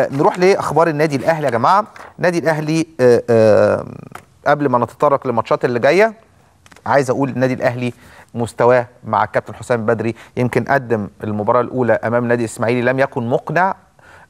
نروح لاخبار النادي الاهلي يا جماعه النادي الاهلي آآ آه، آآ آه، قبل ما نتطرق للماتشات اللي جايه عايز اقول النادي الاهلي مستواه مع الكابتن حسام بدري يمكن قدم المباراه الاولى امام نادي الاسماعيلي لم يكن مقنع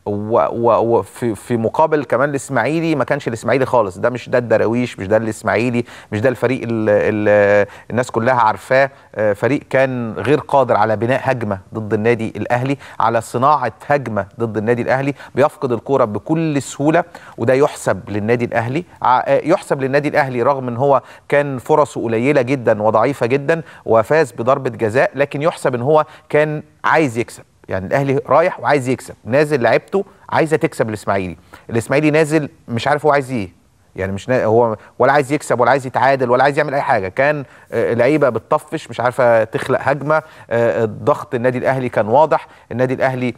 وفي في مقابل كمان الاسماعيلي ما كانش الاسماعيلي خالص ده مش ده الدراويش مش ده الاسماعيلي مش ده الفريق الـ الـ الناس كلها عارفاه آه، فريق كان غير قادر على بناء هجمه ضد النادي الاهلي على صناعه هجمه ضد النادي الاهلي بيفقد الكوره بكل سهوله وده يحسب للنادي الاهلي آه، يحسب للنادي الاهلي رغم ان هو كان فرصه قليله جدا وضعيفه جدا وفاز بضربه جزاء لكن يحسب ان هو كان عايز يكسب يعني الاهلي رايح وعايز يكسب نازل لعيبته عايزه تكسب الاسماعيلي الاسماعيلي نازل مش عارف هو عايز ايه يعني مش نا... هو ولا عايز يكسب ولا عايز يتعادل ولا عايز يعمل اي حاجه كان آه، لعيبه بتطفش مش عارفه تخلق هجمه آه، الضغط النادي الاهلي كان واضح النادي الاهلي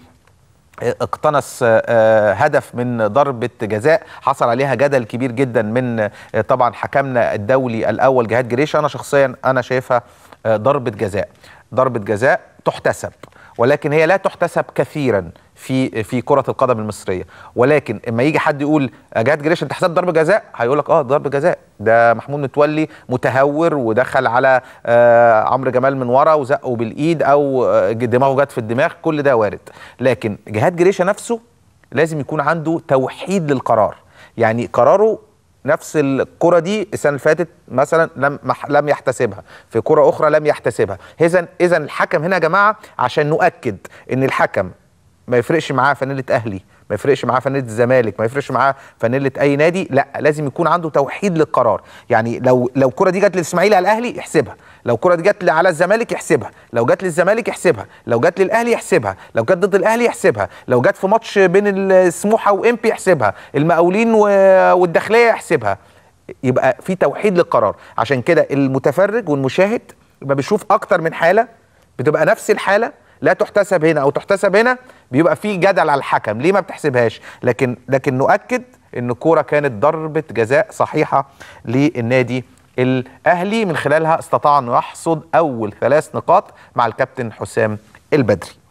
آه، اقتنص هدف من ضربة جزاء حصل عليها جدل كبير جدا من طبعا حكمنا الدولي الأول جهاد جريشة أنا شخصيا أنا شايفها ضربة جزاء ضربة جزاء تحتسب ولكن هي لا تحتسب كثيرا في في كره القدم المصريه ولكن اما يجي حد يقول جهاد جريش انت حساب ضرب جزاء هيقول لك اه ضرب جزاء ده محمود متولي متهور ودخل على آه عمرو جمال من ورا وزقه بالايد او آه، دماغه جت في الدماغ كل ده وارد لكن جهاد جريشه نفسه لازم يكون عنده توحيد للقرار يعني قراره نفس الكرة دي السنة اللي فاتت مثلا لم لم يحتسبها، في كرة أخرى لم يحتسبها، إذا إذا الحكم هنا يا جماعة عشان نؤكد إن الحكم ما يفرقش معاه فانيلة أهلي، ما يفرقش معاه فانيلة الزمالك، ما يفرقش معاه فانيلة أي نادي، لا لازم يكون عنده توحيد للقرار، يعني لو لو الكرة دي جت للإسماعيلي على الأهلي احسبها، لو كرة دي جت على الزمالك يحسبها لو جت للزمالك يحسبها لو جت للاهلي يحسبها لو جت ضد الاهلي يحسبها لو جت في ماتش بين السموحه وامبي يحسبها المقاولين والداخليه يحسبها يبقى في توحيد للقرار عشان كده المتفرج والمشاهد يبقى بيشوف اكتر من حاله بتبقى نفس الحاله لا تحتسب هنا او تحتسب هنا بيبقى في جدل على الحكم ليه ما بتحسبهاش لكن لكن نؤكد ان الكوره كانت ضربه جزاء صحيحه للنادي الأهلي من خلالها استطاع أنه يحصد أول ثلاث نقاط مع الكابتن حسام البدري